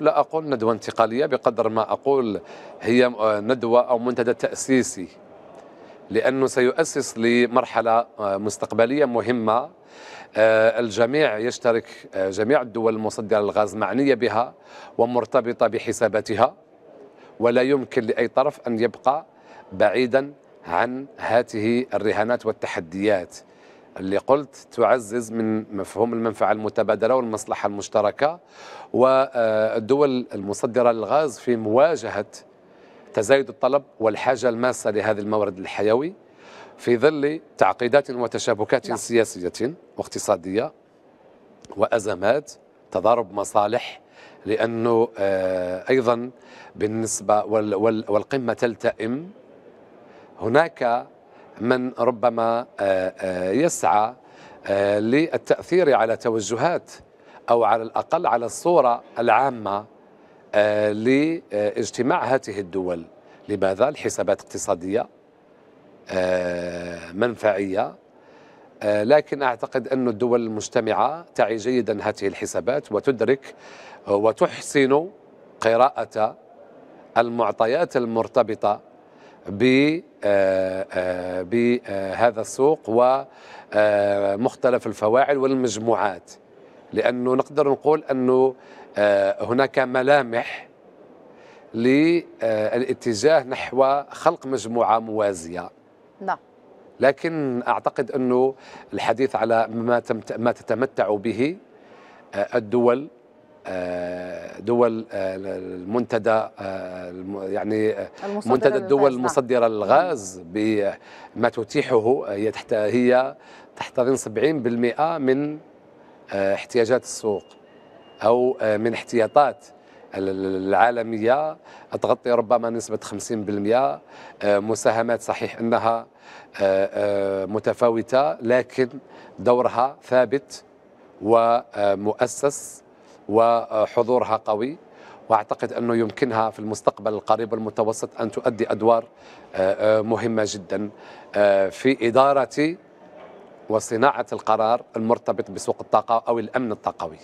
لا أقول ندوة انتقالية بقدر ما أقول هي آه، ندوة أو منتدى تأسيسي لأنه سيؤسس لمرحلة آه، مستقبلية مهمة آه، الجميع يشترك جميع الدول المصدرة للغاز معنية بها ومرتبطة بحساباتها ولا يمكن لأي طرف أن يبقى بعيدا عن هذه الرهانات والتحديات اللي قلت تعزز من مفهوم المنفعة المتبادلة والمصلحة المشتركة والدول المصدرة للغاز في مواجهة تزايد الطلب والحاجة الماسة لهذا المورد الحيوي في ظل تعقيدات وتشابكات لا. نعم. سياسية واقتصادية وأزمات تضارب مصالح لأنه آه، أيضا بالنسبة والقمة تلتئم هناك من ربما آه، آه، يسعى آه، للتأثير على توجهات أو على الأقل على الصورة العامة لاجتماع هذه الدول لماذا؟ الحسابات اقتصادية منفعية لكن أعتقد أن الدول المجتمعة تعي جيدا هذه الحسابات وتدرك وتحسن قراءة المعطيات المرتبطة بهذا آه، آه، آه، السوق ومختلف الفواعل والمجموعات لأنه نقدر نقول أنه هناك ملامح للاتجاه نحو خلق مجموعة موازية نعم لكن أعتقد أنه الحديث على ما, ما تتمتع به الدول آه، دول آه، المنتدى آه، يعني منتدى الدول نعم. المصدره للغاز بما تتيحه هي تحت هي تحتضن 70% من احتياجات السوق او من احتياطات العالميه تغطي ربما نسبه 50% مساهمات صحيح انها متفاوته لكن دورها ثابت ومؤسس وحضورها قوي واعتقد انه يمكنها في المستقبل القريب والمتوسط ان تؤدي ادوار آه، آه، مهمه جدا آه، في اداره وصناعه القرار المرتبط بسوق الطاقه او الامن الطاقوي